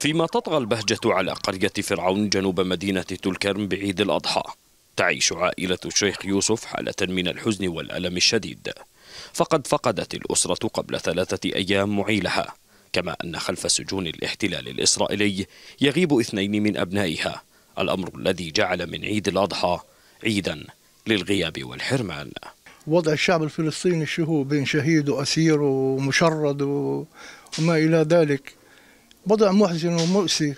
فيما تطغى البهجة على قرية فرعون جنوب مدينة تلكرم بعيد الأضحى تعيش عائلة الشيخ يوسف حالة من الحزن والألم الشديد فقد فقدت الأسرة قبل ثلاثة أيام معيلها كما أن خلف سجون الاحتلال الإسرائيلي يغيب اثنين من أبنائها الأمر الذي جعل من عيد الأضحى عيدا للغياب والحرمان وضع الشعب الفلسطيني شو بين شهيد وأسير ومشرد وما إلى ذلك وضع محزن ومؤسي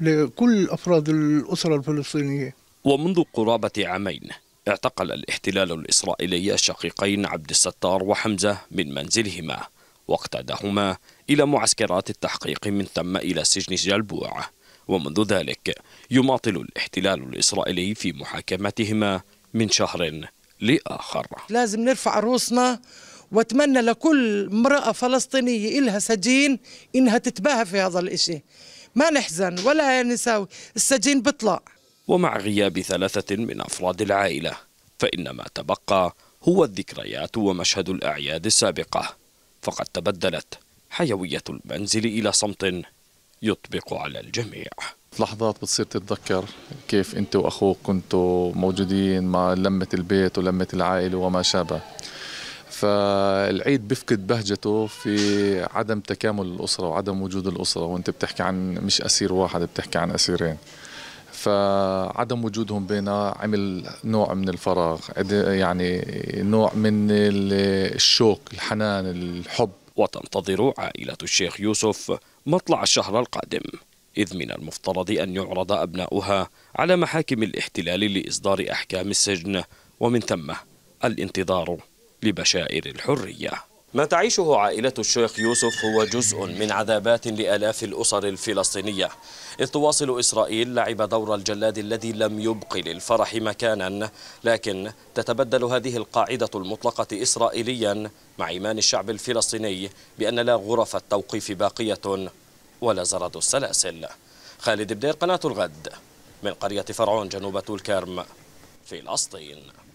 لكل أفراد الأسرة الفلسطينية ومنذ قرابة عامين اعتقل الاحتلال الإسرائيلي الشقيقين عبد الستار وحمزة من منزلهما واقتادهما إلى معسكرات التحقيق من ثم إلى سجن جلبوع ومنذ ذلك يماطل الاحتلال الإسرائيلي في محاكمتهما من شهر لآخر لازم نرفع رؤوسنا واتمنى لكل امراه فلسطينيه إلها سجين انها تتباهى في هذا الإشي ما نحزن ولا نساوي السجين بيطلع ومع غياب ثلاثه من افراد العائله فان ما تبقى هو الذكريات ومشهد الاعياد السابقه فقد تبدلت حيويه المنزل الى صمت يطبق على الجميع لحظات بتصير تتذكر كيف انت واخوك كنتوا موجودين مع لمه البيت ولمه العائله وما شابه فالعيد بيفقد بهجته في عدم تكامل الأسرة وعدم وجود الأسرة وانت بتحكي عن مش أسير واحد بتحكي عن أسيرين فعدم وجودهم بينا عمل نوع من الفراغ يعني نوع من الشوق الحنان الحب وتنتظر عائلة الشيخ يوسف مطلع الشهر القادم إذ من المفترض أن يعرض أبناؤها على محاكم الاحتلال لإصدار أحكام السجن ومن ثم الانتظار لبشائر الحرية ما تعيشه عائلة الشيخ يوسف هو جزء من عذابات لآلاف الأسر الفلسطينية إذ تواصل إسرائيل لعب دور الجلاد الذي لم يبق للفرح مكانا لكن تتبدل هذه القاعدة المطلقة إسرائيليا مع إيمان الشعب الفلسطيني بأن لا غرف التوقيف باقية ولا زرد السلاسل خالد بدير قناة الغد من قرية فرعون جنوب الكرم فلسطين